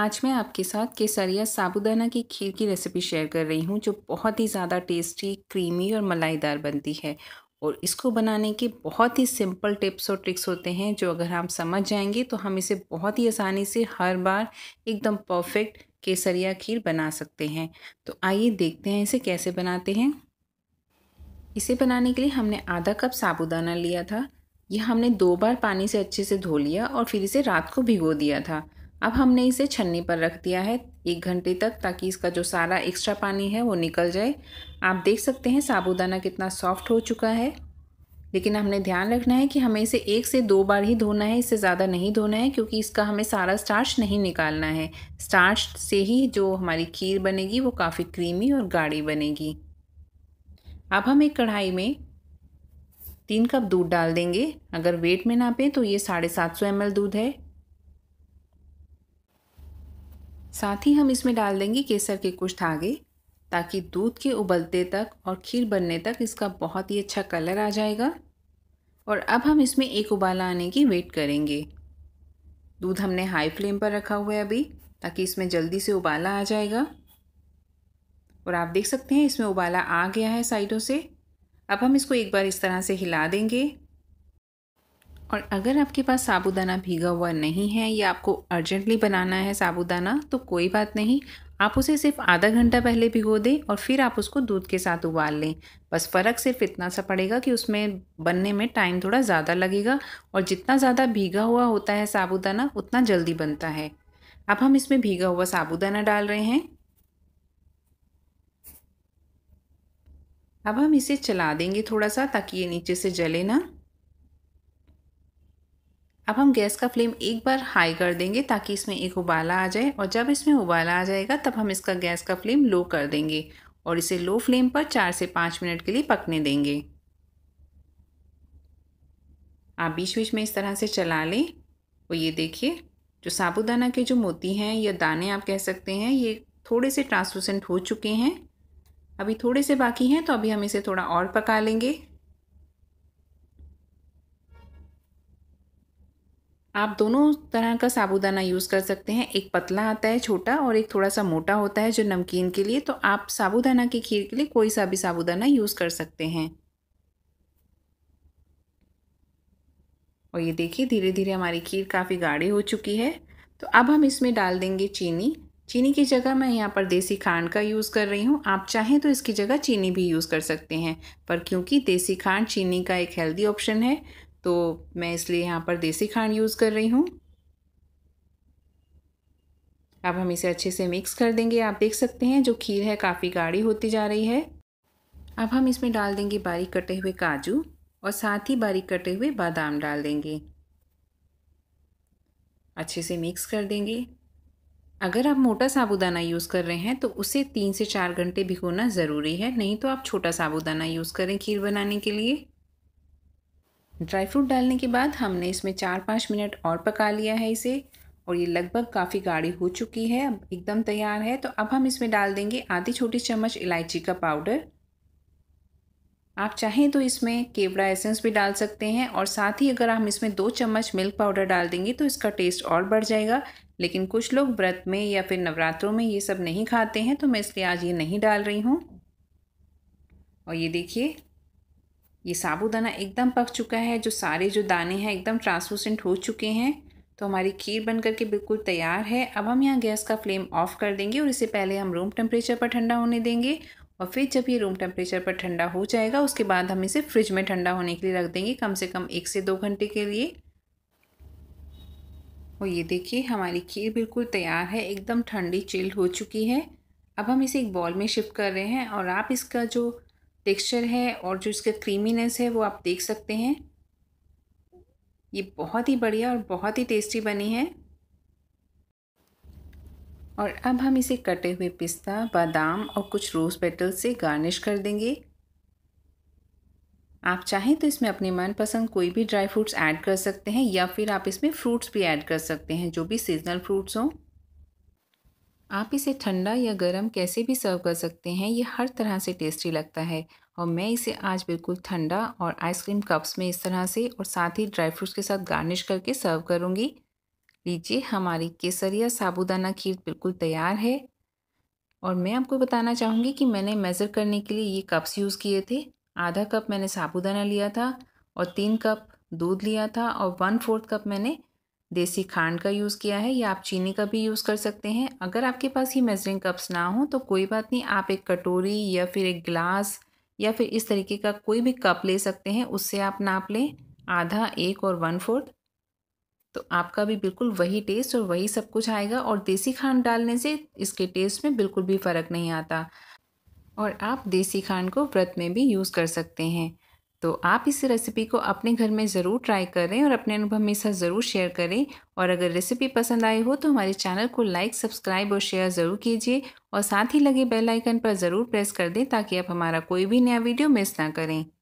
आज मैं आपके साथ केसरिया साबुदाना की खीर की रेसिपी शेयर कर रही हूँ जो बहुत ही ज़्यादा टेस्टी क्रीमी और मलाईदार बनती है और इसको बनाने के बहुत ही सिंपल टिप्स और ट्रिक्स होते हैं जो अगर हम समझ जाएंगे तो हम इसे बहुत ही आसानी से हर बार एकदम परफेक्ट केसरिया खीर बना सकते हैं तो आइए देखते हैं इसे कैसे बनाते हैं इसे बनाने के लिए हमने आधा कप साबुदाना लिया था यह हमने दो बार पानी से अच्छे से धो लिया और फिर इसे रात को भिगो दिया था अब हमने इसे छन्नी पर रख दिया है एक घंटे तक ताकि इसका जो सारा एक्स्ट्रा पानी है वो निकल जाए आप देख सकते हैं साबुदाना कितना सॉफ्ट हो चुका है लेकिन हमने ध्यान रखना है कि हमें इसे एक से दो बार ही धोना है इससे ज़्यादा नहीं धोना है क्योंकि इसका हमें सारा स्टार्च नहीं निकालना है स्टार्च से ही जो हमारी खीर बनेगी वो काफ़ी क्रीमी और गाढ़ी बनेगी अब हम एक कढ़ाई में तीन कप दूध डाल देंगे अगर वेट में नापें तो ये साढ़े सात सौ एम दूध है साथ ही हम इसमें डाल देंगे केसर के कुछ धागे ताकि दूध के उबलते तक और खीर बनने तक इसका बहुत ही अच्छा कलर आ जाएगा और अब हम इसमें एक उबाल आने की वेट करेंगे दूध हमने हाई फ्लेम पर रखा हुआ है अभी ताकि इसमें जल्दी से उबाला आ जाएगा और आप देख सकते हैं इसमें उबाला आ गया है साइडों से अब हम इसको एक बार इस तरह से हिला देंगे और अगर आपके पास साबूदाना भीगा हुआ नहीं है या आपको अर्जेंटली बनाना है साबूदाना तो कोई बात नहीं आप उसे सिर्फ आधा घंटा पहले भिगो दें और फिर आप उसको दूध के साथ उबाल लें बस फ़र्क सिर्फ इतना सा पड़ेगा कि उसमें बनने में टाइम थोड़ा ज़्यादा लगेगा और जितना ज़्यादा भीगा हुआ होता है साबूदाना उतना जल्दी बनता है अब हम इसमें भीगा हुआ साबूदाना डाल रहे हैं अब हम इसे चला देंगे थोड़ा सा ताकि ये नीचे से जले ना अब हम गैस का फ्लेम एक बार हाई कर देंगे ताकि इसमें एक उबाला आ जाए और जब इसमें उबाला आ जाएगा तब हम इसका गैस का फ्लेम लो कर देंगे और इसे लो फ्लेम पर चार से पाँच मिनट के लिए पकने देंगे आप बीच बीच में इस तरह से चला लें और ये देखिए जो साबुदाना के जो मोती हैं या दाने आप कह सकते हैं ये थोड़े से ट्रांसलूसेंट हो चुके हैं अभी थोड़े से बाकी हैं तो अभी हम इसे थोड़ा और पका लेंगे आप दोनों तरह का साबूदाना यूज़ कर सकते हैं एक पतला आता है छोटा और एक थोड़ा सा मोटा होता है जो नमकीन के लिए तो आप साबूदाना की खीर के लिए कोई सा भी साबूदाना यूज़ कर सकते हैं और ये देखिए धीरे धीरे हमारी खीर काफ़ी गाढ़ी हो चुकी है तो अब हम इसमें डाल देंगे चीनी चीनी की जगह मैं यहाँ पर देसी खांड का यूज़ कर रही हूँ आप चाहें तो इसकी जगह चीनी भी यूज़ कर सकते हैं पर क्योंकि देसी खांड चीनी का एक हेल्दी ऑप्शन है तो मैं इसलिए यहाँ पर देसी खांड यूज़ कर रही हूँ अब हम इसे अच्छे से मिक्स कर देंगे आप देख सकते हैं जो खीर है काफ़ी गाढ़ी होती जा रही है अब हम इसमें डाल देंगे बारीक कटे हुए काजू और साथ ही बारीक कटे हुए बादाम डाल देंगे अच्छे से मिक्स कर देंगे अगर आप मोटा साबुदाना यूज़ कर रहे हैं तो उसे तीन से चार घंटे भिगोना ज़रूरी है नहीं तो आप छोटा साबुदाना यूज़ करें खीर बनाने के लिए ड्राई फ्रूट डालने के बाद हमने इसमें चार पाँच मिनट और पका लिया है इसे और ये लगभग काफ़ी गाढ़ी हो चुकी है अब एकदम तैयार है तो अब हम इसमें डाल देंगे आधी छोटी चम्मच इलायची का पाउडर आप चाहें तो इसमें केवड़ा एसेंस भी डाल सकते हैं और साथ ही अगर हम इसमें दो चम्मच मिल्क पाउडर डाल देंगे तो इसका टेस्ट और बढ़ जाएगा लेकिन कुछ लोग व्रत में या फिर नवरात्रों में ये सब नहीं खाते हैं तो मैं इसलिए आज ये नहीं डाल रही हूँ और ये देखिए ये साबूदाना एकदम पक चुका है जो सारे जो दाने हैं एकदम ट्रांसलूसेंट हो चुके हैं तो हमारी खीर बन करके बिल्कुल तैयार है अब हम यहाँ गैस का फ्लेम ऑफ कर देंगे और इसे पहले हम रूम टेम्परेचर पर ठंडा होने देंगे और फिर जब ये रूम टेम्परेचर पर ठंडा हो जाएगा उसके बाद हम इसे फ्रिज में ठंडा होने के लिए रख देंगे कम से कम एक से दो घंटे के लिए और ये देखिए हमारी खीर बिल्कुल तैयार है एकदम ठंडी चिल्ड हो चुकी है अब हम इसे एक बॉल में शिफ्ट कर रहे हैं और आप इसका जो टेक्सचर है और जो इसका क्रीमीनेस है वो आप देख सकते हैं ये बहुत ही बढ़िया और बहुत ही टेस्टी बनी है और अब हम इसे कटे हुए पिस्ता बादाम और कुछ रोज़ पेटल से गार्निश कर देंगे आप चाहें तो इसमें अपने मनपसंद कोई भी ड्राई फ्रूट्स ऐड कर सकते हैं या फिर आप इसमें फ्रूट्स भी ऐड कर सकते हैं जो भी सीजनल फ्रूट्स हों आप इसे ठंडा या गर्म कैसे भी सर्व कर सकते हैं ये हर तरह से टेस्टी लगता है और मैं इसे आज बिल्कुल ठंडा और आइसक्रीम कप्स में इस तरह से और साथ ही ड्राई फ्रूट्स के साथ गार्निश करके सर्व करूँगी लीजिए हमारी केसरिया साबुदाना खीर बिल्कुल तैयार है और मैं आपको बताना चाहूँगी कि मैंने मेज़र करने के लिए ये कप्स यूज़ किए थे आधा कप मैंने साबूदाना लिया था और तीन कप दूध लिया था और वन फोर्थ कप मैंने देसी खांड का यूज़ किया है या आप चीनी का भी यूज़ कर सकते हैं अगर आपके पास ये मेजरिंग कप्स ना हो तो कोई बात नहीं आप एक कटोरी या फिर एक गिलास या फिर इस तरीके का कोई भी कप ले सकते हैं उससे आप नाप लें आधा एक और वन फोर्थ तो आपका भी बिल्कुल वही टेस्ट और वही सब कुछ आएगा और देसी खांड डालने से इसके टेस्ट में बिल्कुल भी फ़र्क नहीं आता और आप देसी खांड को व्रत में भी यूज़ कर सकते हैं तो आप इस रेसिपी को अपने घर में ज़रूर ट्राई करें और अपने अनुभव में साथ ज़रूर शेयर करें और अगर रेसिपी पसंद आई हो तो हमारे चैनल को लाइक सब्सक्राइब और शेयर ज़रूर कीजिए और साथ ही लगे बेल आइकन पर ज़रूर प्रेस कर दें ताकि आप हमारा कोई भी नया वीडियो मिस ना करें